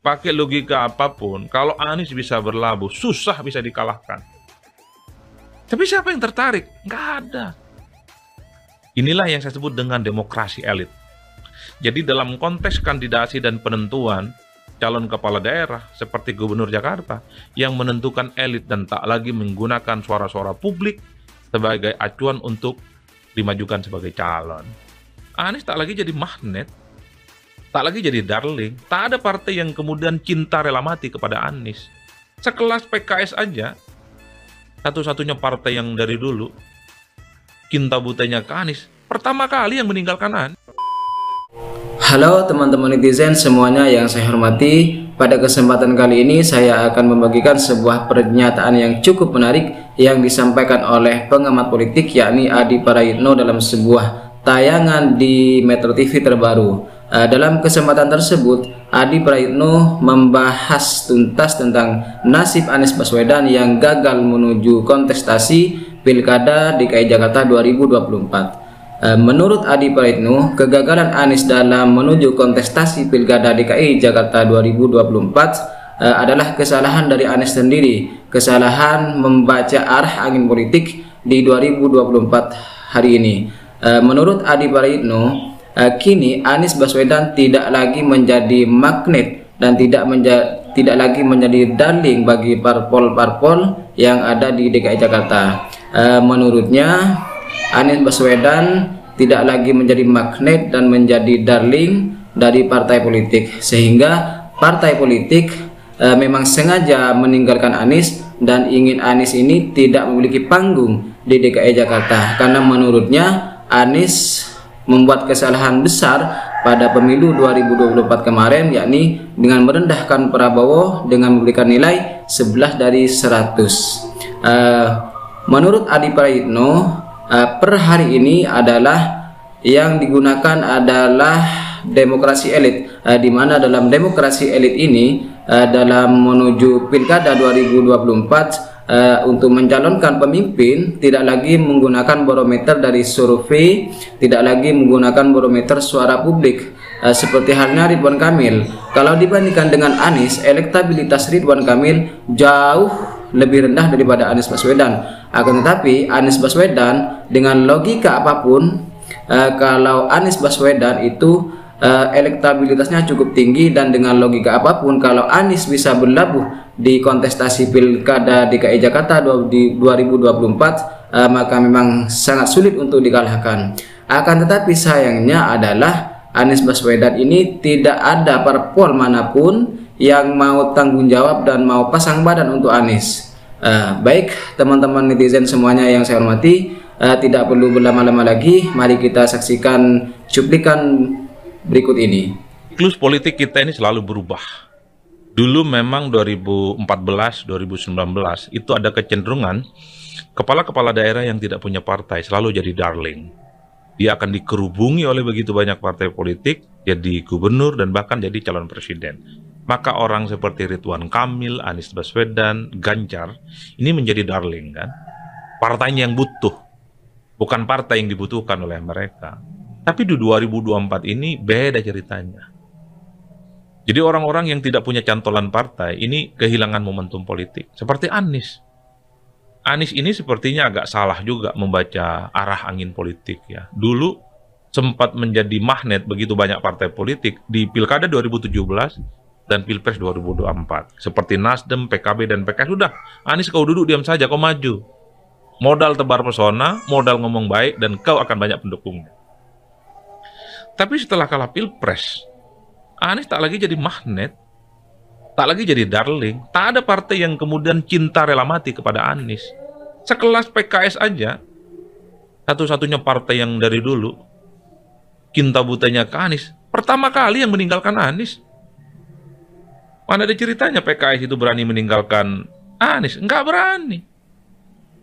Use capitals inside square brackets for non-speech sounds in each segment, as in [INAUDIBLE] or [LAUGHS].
pakai logika apapun, kalau Anies bisa berlabuh, susah bisa dikalahkan. Tapi siapa yang tertarik? Nggak ada. Inilah yang saya sebut dengan demokrasi elit. Jadi dalam konteks kandidasi dan penentuan calon kepala daerah seperti gubernur Jakarta yang menentukan elit dan tak lagi menggunakan suara-suara publik sebagai acuan untuk dimajukan sebagai calon. Anies tak lagi jadi magnet tak lagi jadi darling. Tak ada partai yang kemudian cinta rela mati kepada Anies. Sekelas PKS aja, satu-satunya partai yang dari dulu cinta butanya ke Anies. Pertama kali yang meninggalkan Anies. Halo teman-teman netizen semuanya yang saya hormati. Pada kesempatan kali ini saya akan membagikan sebuah pernyataan yang cukup menarik yang disampaikan oleh pengamat politik yakni Adi Parayitno dalam sebuah tayangan di Metro TV terbaru. Eh, dalam kesempatan tersebut, Adi Prayitno membahas tuntas tentang nasib Anies Baswedan yang gagal menuju kontestasi Pilkada DKI Jakarta 2024. Eh, menurut Adi Prayitno kegagalan Anies dalam menuju kontestasi Pilkada DKI Jakarta 2024 eh, adalah kesalahan dari Anies sendiri, kesalahan membaca arah angin politik di 2024 hari ini. Menurut Adi Prayitno Eh, kini Anies Baswedan tidak lagi menjadi magnet dan tidak menjadi tidak lagi menjadi darling bagi parpol-parpol yang ada di DKI Jakarta. E, menurutnya Anies Baswedan tidak lagi menjadi magnet dan menjadi darling dari partai politik sehingga partai politik e, memang sengaja meninggalkan Anies dan ingin Anies ini tidak memiliki panggung di DKI Jakarta karena menurutnya Anies membuat kesalahan besar pada pemilu 2024 kemarin yakni dengan merendahkan Prabowo dengan memberikan nilai 11 dari 100. Uh, eh, menurut Adi Prayitno, uh, eh, per hari ini adalah yang digunakan adalah demokrasi elit uh, di mana dalam demokrasi elit ini uh, dalam menuju Pilkada 2024 uh, untuk mencalonkan pemimpin tidak lagi menggunakan barometer dari survei, tidak lagi menggunakan barometer suara publik eh, seperti halnya Ridwan Kamil. Kalau dibandingkan dengan Anies, elektabilitas Ridwan Kamil jauh lebih rendah daripada Anies Baswedan. Akan tetapi Anies Baswedan dengan logika apapun eh, kalau Anies Baswedan itu elektabilitasnya cukup tinggi dan dengan logika apapun kalau Anies bisa berlabuh di kontestasi Pilkada DKI Jakarta di 2024 uh, eh, maka memang sangat sulit untuk dikalahkan. Akan tetapi sayangnya adalah Anies Baswedan ini tidak ada parpol manapun yang mau tanggung jawab dan mau pasang badan untuk Anies. Uh, baik teman-teman netizen semuanya yang saya hormati, uh, tidak perlu berlama-lama lagi, mari kita saksikan cuplikan berikut ini. Klus politik kita ini selalu berubah dulu memang 2014 2019 itu ada kecenderungan kepala-kepala daerah yang tidak punya partai selalu jadi darling. Dia akan dikerubungi oleh begitu banyak partai politik, jadi gubernur dan bahkan jadi calon presiden. Maka orang seperti Ridwan Kamil, Anies Baswedan, Ganjar ini menjadi darling kan. Partainya yang butuh, bukan partai yang dibutuhkan oleh mereka. Tapi di 2024 ini beda ceritanya. Jadi orang-orang yang tidak punya cantolan partai ini kehilangan momentum politik. Seperti Anies. Anies ini sepertinya agak salah juga membaca arah angin politik ya. Dulu sempat menjadi magnet begitu banyak partai politik di Pilkada 2017 dan Pilpres 2024. Seperti Nasdem, PKB, dan PKS. Sudah, Anies kau duduk diam saja, kau maju. Modal tebar pesona, modal ngomong baik, dan kau akan banyak pendukungnya. Tapi setelah kalah Pilpres, Anies tak lagi jadi magnet, tak lagi jadi darling. Tak ada partai yang kemudian cinta rela mati kepada Anies. Sekelas PKS aja, satu-satunya partai yang dari dulu cinta butanya ke Anies. Pertama kali yang meninggalkan Anies. Mana ada ceritanya PKS itu berani meninggalkan Anies? Enggak berani.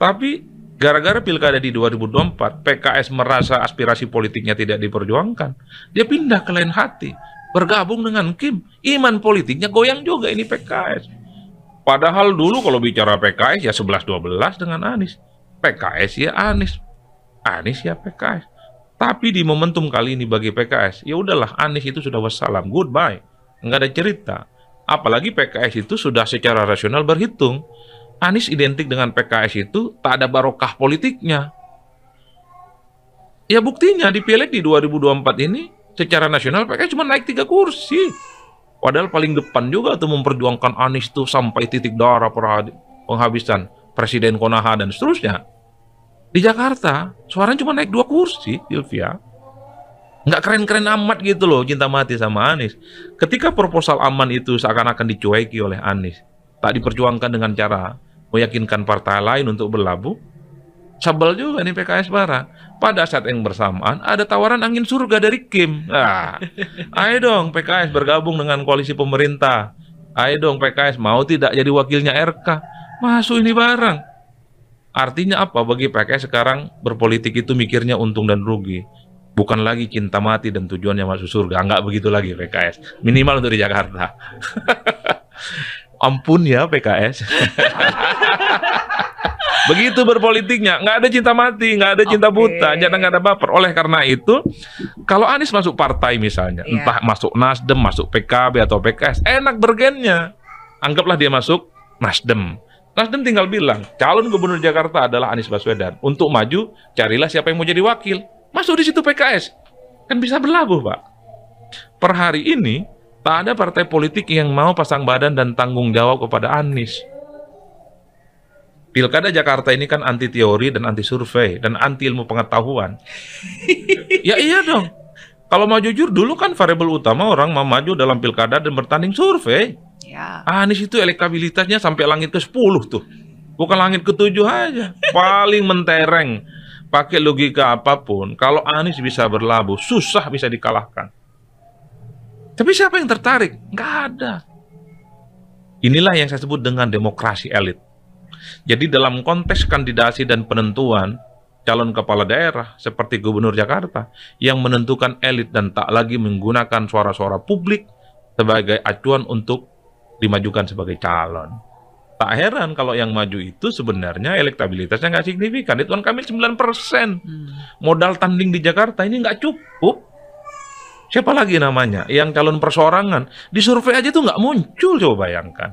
Tapi gara-gara pilkada di 2024, PKS merasa aspirasi politiknya tidak diperjuangkan. Dia pindah ke lain hati bergabung dengan Kim. Iman politiknya goyang juga ini PKS. Padahal dulu kalau bicara PKS ya 11-12 dengan Anies. PKS ya Anies. Anies ya PKS. Tapi di momentum kali ini bagi PKS, ya udahlah Anies itu sudah wassalam, goodbye. Nggak ada cerita. Apalagi PKS itu sudah secara rasional berhitung. Anies identik dengan PKS itu tak ada barokah politiknya. Ya buktinya di pileg di 2024 ini secara nasional PKS cuma naik tiga kursi. Padahal paling depan juga tuh memperjuangkan Anies tuh sampai titik darah penghabisan Presiden Konaha dan seterusnya. Di Jakarta, suaranya cuma naik dua kursi, Sylvia. Nggak keren-keren amat gitu loh cinta mati sama Anies. Ketika proposal aman itu seakan-akan dicueki oleh Anies, tak diperjuangkan dengan cara meyakinkan partai lain untuk berlabuh, Sebel juga nih PKS barang. Pada saat yang bersamaan ada tawaran angin surga dari Kim. Nah, [LAUGHS] ayo dong PKS bergabung dengan koalisi pemerintah. Ayo dong PKS mau tidak jadi wakilnya RK. Masuk ini barang. Artinya apa bagi PKS sekarang berpolitik itu mikirnya untung dan rugi. Bukan lagi cinta mati dan tujuannya masuk surga. Enggak begitu lagi PKS. Minimal untuk di Jakarta. [LAUGHS] Ampun ya PKS. [LAUGHS] Begitu berpolitiknya, nggak ada cinta mati, nggak ada cinta okay. buta, jangan nggak ada baper. Oleh karena itu, kalau Anies masuk partai misalnya, yeah. entah masuk Nasdem, masuk PKB atau PKS, enak bergennya. Anggaplah dia masuk Nasdem. Nasdem tinggal bilang, calon gubernur Jakarta adalah Anies Baswedan. Untuk maju, carilah siapa yang mau jadi wakil. Masuk di situ PKS. Kan bisa berlabuh, Pak. Per hari ini, tak ada partai politik yang mau pasang badan dan tanggung jawab kepada Anies. Pilkada Jakarta ini kan anti teori dan anti survei dan anti ilmu pengetahuan. [LAUGHS] ya iya dong. Kalau mau jujur dulu kan variabel utama orang mau maju dalam pilkada dan bertanding survei. Ya. Anies ah, itu elektabilitasnya sampai langit ke 10 tuh. Bukan langit ke 7 aja. Paling mentereng. Pakai logika apapun, kalau Anies bisa berlabuh, susah bisa dikalahkan. Tapi siapa yang tertarik? Nggak ada. Inilah yang saya sebut dengan demokrasi elit jadi dalam konteks kandidasi dan penentuan calon kepala daerah seperti gubernur Jakarta yang menentukan elit dan tak lagi menggunakan suara-suara publik sebagai acuan untuk dimajukan sebagai calon. Tak heran kalau yang maju itu sebenarnya elektabilitasnya nggak signifikan. kan Kamil 9 persen. Hmm. Modal tanding di Jakarta ini nggak cukup. Siapa lagi namanya? Yang calon persorangan Di survei aja tuh nggak muncul, coba bayangkan.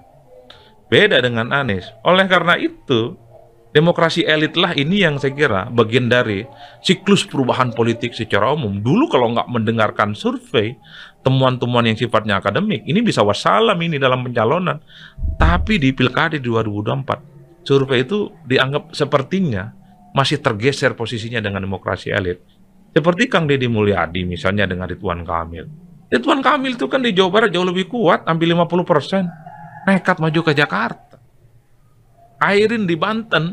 Beda dengan Anies. Oleh karena itu, demokrasi elitlah ini yang saya kira bagian dari siklus perubahan politik secara umum. Dulu kalau nggak mendengarkan survei, temuan-temuan yang sifatnya akademik, ini bisa wassalam ini dalam pencalonan. Tapi di Pilkada 2024, survei itu dianggap sepertinya masih tergeser posisinya dengan demokrasi elit. Seperti Kang Deddy Mulyadi misalnya dengan Ridwan Kamil. Ridwan Kamil itu kan di Jawa Barat jauh lebih kuat, hampir 50 persen nekat maju ke Jakarta. Airin di Banten.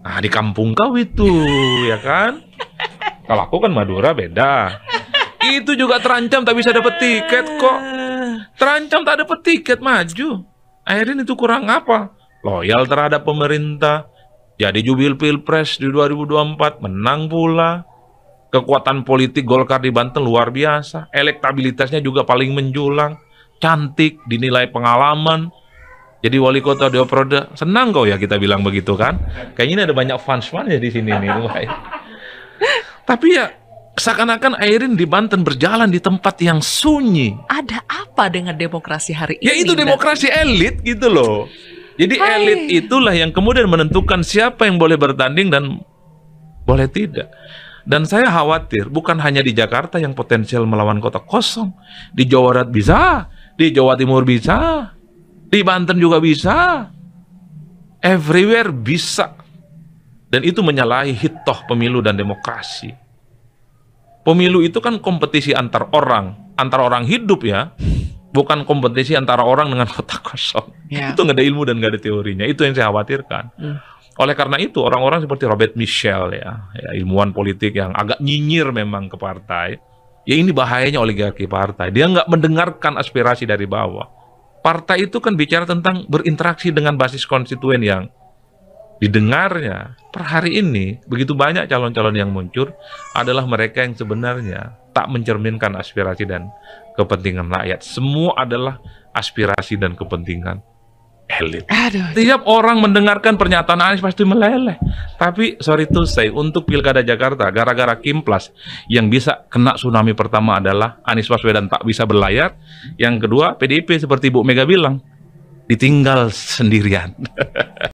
Nah, di kampung kau itu, [LAUGHS] ya kan? Kalau aku kan Madura beda. Itu juga terancam tak bisa dapat tiket kok. Terancam tak dapat tiket maju. Airin itu kurang apa? Loyal terhadap pemerintah. Jadi jubil pilpres di 2024 menang pula. Kekuatan politik Golkar di Banten luar biasa. Elektabilitasnya juga paling menjulang cantik, dinilai pengalaman, jadi wali kota dua periode. Senang kau ya kita bilang begitu kan? Kayaknya ini ada banyak fans fans ya di sini nih. Tapi ya seakan-akan Airin di Banten berjalan di tempat yang sunyi. Ada apa dengan demokrasi hari ya, ini? Ya itu demokrasi dan... elit gitu loh. Jadi Hai. elit itulah yang kemudian menentukan siapa yang boleh bertanding dan boleh tidak. Dan saya khawatir bukan hanya di Jakarta yang potensial melawan kota kosong. Di Jawa Barat bisa, di Jawa Timur bisa, di Banten juga bisa, everywhere bisa. Dan itu menyalahi hitoh pemilu dan demokrasi. Pemilu itu kan kompetisi antar orang, antar orang hidup ya, bukan kompetisi antara orang dengan [LAUGHS] kota kosong. Yeah. Itu nggak ada ilmu dan nggak ada teorinya. Itu yang saya khawatirkan. Mm. Oleh karena itu orang-orang seperti Robert Michel ya, ya ilmuwan politik yang agak nyinyir memang ke partai Ya ini bahayanya oligarki partai. Dia nggak mendengarkan aspirasi dari bawah. Partai itu kan bicara tentang berinteraksi dengan basis konstituen yang didengarnya per hari ini begitu banyak calon-calon yang muncul adalah mereka yang sebenarnya tak mencerminkan aspirasi dan kepentingan rakyat. Semua adalah aspirasi dan kepentingan elit. Aduh. Tiap orang mendengarkan pernyataan Anies pasti meleleh. Tapi sorry to say, untuk pilkada Jakarta, gara-gara Kimplas yang bisa kena tsunami pertama adalah Anies Baswedan tak bisa berlayar. Yang kedua, PDIP seperti Bu Mega bilang, ditinggal sendirian. [LAUGHS]